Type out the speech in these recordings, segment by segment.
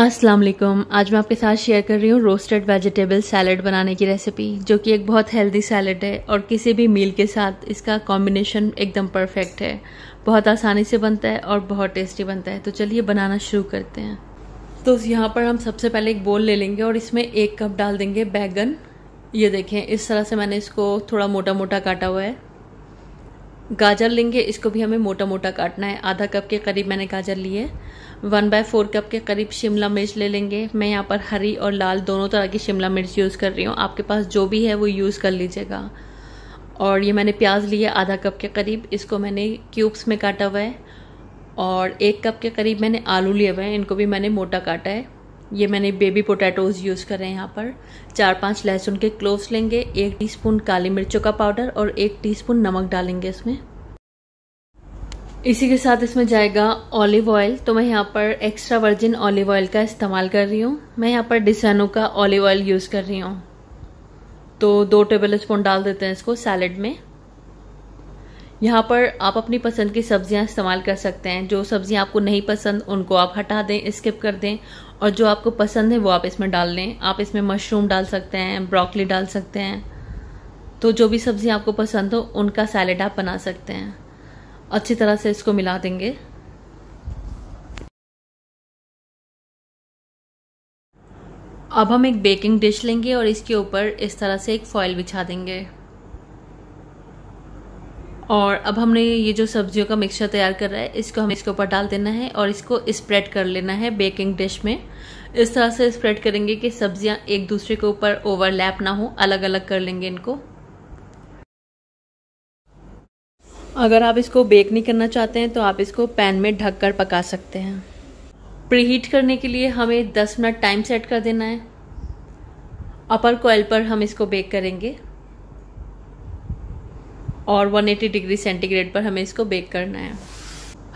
अस्सलाम वालेकुम आज मैं आपके साथ शेयर कर रही हूँ रोस्टेड वेजिटेबल सैलड बनाने की रेसिपी जो कि एक बहुत हेल्दी सैलड है और किसी भी मील के साथ इसका कॉम्बिनेशन एकदम परफेक्ट है बहुत आसानी से बनता है और बहुत टेस्टी बनता है तो चलिए बनाना शुरू करते हैं तो यहाँ पर हम सबसे पहले एक बोल ले लेंगे और इसमें एक कप डाल देंगे बैगन ये देखें इस तरह से मैंने इसको थोड़ा मोटा मोटा काटा हुआ है गाजर लेंगे इसको भी हमें मोटा मोटा काटना है आधा कप के करीब मैंने गाजर लिए वन बाय फोर कप के करीब शिमला मिर्च ले लेंगे मैं यहाँ पर हरी और लाल दोनों तरह की शिमला मिर्च यूज़ कर रही हूँ आपके पास जो भी है वो यूज़ कर लीजिएगा और ये मैंने प्याज लिया आधा कप के करीब इसको मैंने क्यूब्स में काटा हुआ है और एक कप के करीब मैंने आलू लिए हुए हैं इनको भी मैंने मोटा काटा है ये मैंने बेबी पोटैटोज़ यूज़ कर रहे हैं यहाँ पर चार पांच लहसुन के क्लोव्स लेंगे एक टीस्पून काली मिर्चों का पाउडर और एक टीस्पून नमक डालेंगे इसमें इसी के साथ इसमें जाएगा ऑलिव ऑयल तो मैं यहाँ पर एक्स्ट्रा वर्जिन ऑलिव ऑयल का इस्तेमाल कर रही हूँ मैं यहाँ पर डिसनो का ऑलिव ऑयल यूज़ कर रही हूँ तो दो टेबल स्पून डाल देते हैं इसको सैलड में यहाँ पर आप अपनी पसंद की सब्जियाँ इस्तेमाल कर सकते हैं जो सब्जियाँ आपको नहीं पसंद उनको आप हटा दें स्किप कर दें और जो आपको पसंद है वो आप इसमें डाल लें आप इसमें मशरूम डाल सकते हैं ब्रोकली डाल सकते हैं तो जो भी सब्जियाँ आपको पसंद हो उनका सैलेड आप बना सकते हैं अच्छी तरह से इसको मिला देंगे अब हम एक बेकिंग डिश लेंगे और इसके ऊपर इस तरह से एक फॉइल बिछा देंगे और अब हमने ये जो सब्जियों का मिक्सचर तैयार कर रहा है इसको हमें इसके ऊपर डाल देना है और इसको स्प्रेड कर लेना है बेकिंग डिश में इस तरह से स्प्रेड करेंगे कि सब्जियां एक दूसरे के ऊपर ओवरलैप ना हो अलग अलग कर लेंगे इनको अगर आप इसको बेक नहीं करना चाहते हैं तो आप इसको पैन में ढक कर पका सकते हैं प्रीहीट करने के लिए हमें 10 मिनट टाइम सेट कर देना है अपर कोयल पर हम इसको बेक करेंगे और 180 डिग्री सेंटीग्रेड पर हमें इसको बेक करना है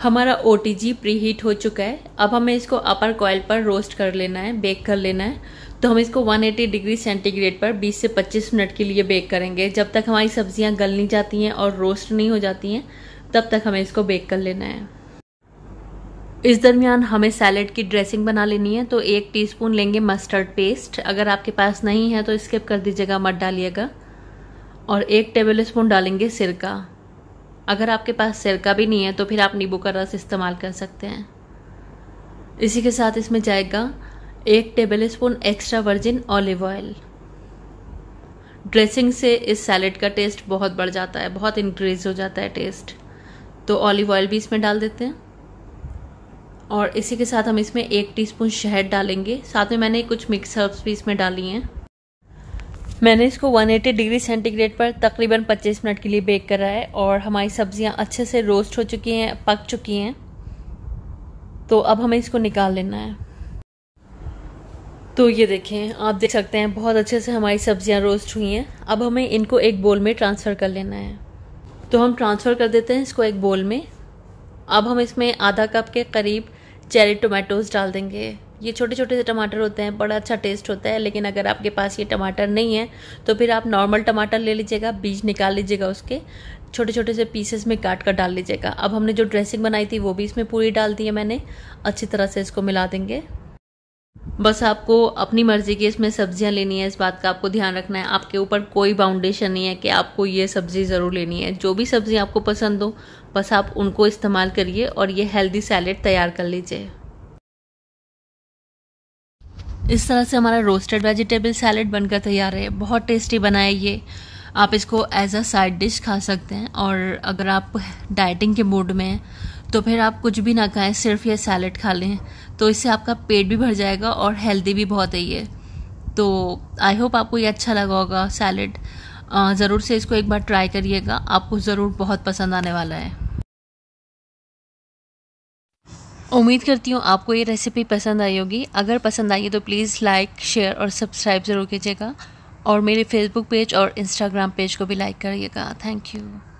हमारा ओ टी प्री हीट हो चुका है अब हमें इसको अपर कॉयल पर रोस्ट कर लेना है बेक कर लेना है तो हम इसको 180 डिग्री सेंटीग्रेड पर 20 से 25 मिनट के लिए बेक करेंगे जब तक हमारी सब्जियां गल नहीं जाती हैं और रोस्ट नहीं हो जाती हैं तब तक हमें इसको बेक कर लेना है इस दरमियान हमें सैलड की ड्रेसिंग बना लेनी है तो एक टीस्पून लेंगे मस्टर्ड पेस्ट अगर आपके पास नहीं है तो स्किप कर दीजिएगा मत डालिएगा और एक टेबल स्पून डालेंगे सिरका अगर आपके पास सिरका भी नहीं है तो फिर आप नींबू का रस इस्तेमाल कर सकते हैं इसी के साथ इसमें जाएगा एक tablespoon extra virgin olive oil dressing से इस सैलेड का टेस्ट बहुत बढ़ जाता है बहुत इंक्रीज हो जाता है टेस्ट तो ऑलिव ऑयल भी इसमें डाल देते हैं और इसी के साथ हम इसमें एक टीस्पून शहद डालेंगे साथ में मैंने कुछ मिक्स हर्ब्स भी इसमें डाली हैं मैंने इसको 180 डिग्री सेंटीग्रेड पर तकरीबन 25 मिनट के लिए बेक करा है और हमारी सब्जियां अच्छे से रोस्ट हो चुकी हैं पक चुकी हैं तो अब हमें इसको निकाल लेना है तो ये देखें आप देख सकते हैं बहुत अच्छे से हमारी सब्जियां रोस्ट हुई हैं अब हमें इनको एक बोल में ट्रांसफ़र कर लेना है तो हम ट्रांसफ़र कर देते हैं इसको एक बोल में अब हम इसमें आधा कप के करीब चेरी टोमेटोज़ डाल देंगे ये छोटे छोटे से टमाटर होते हैं बड़ा अच्छा टेस्ट होता है लेकिन अगर आपके पास ये टमाटर नहीं है तो फिर आप नॉर्मल टमाटर ले लीजिएगा बीज निकाल लीजिएगा उसके छोटे छोटे से पीसेस में काट कर डाल लीजिएगा अब हमने जो ड्रेसिंग बनाई थी वो भी इसमें पूरी डाल दी है मैंने अच्छी तरह से इसको मिला देंगे बस आपको अपनी मर्जी की इसमें सब्जियां लेनी है इस बात का आपको ध्यान रखना है आपके ऊपर कोई बाउंडेशन नहीं है कि आपको ये सब्जी ज़रूर लेनी है जो भी सब्जी आपको पसंद हो बस आप उनको इस्तेमाल करिए और ये हेल्दी सैलेड तैयार कर लीजिए इस तरह से हमारा रोस्टेड वेजिटेबल सैलड बनकर तैयार है बहुत टेस्टी बना है ये आप इसको एज अ साइड डिश खा सकते हैं और अगर आप डाइटिंग के मूड में हैं तो फिर आप कुछ भी ना खाएं सिर्फ ये सैलड खा लें तो इससे आपका पेट भी भर जाएगा और हेल्दी भी बहुत है ये तो आई होप आपको ये अच्छा लगा होगा सैलड ज़रूर से इसको एक बार ट्राई करिएगा आपको ज़रूर बहुत पसंद आने वाला है उम्मीद करती हूँ आपको ये रेसिपी पसंद आई होगी अगर पसंद आई है तो प्लीज़ लाइक शेयर और सब्सक्राइब ज़रूर कीजिएगा और मेरे फेसबुक पेज और इंस्टाग्राम पेज को भी लाइक करिएगा थैंक यू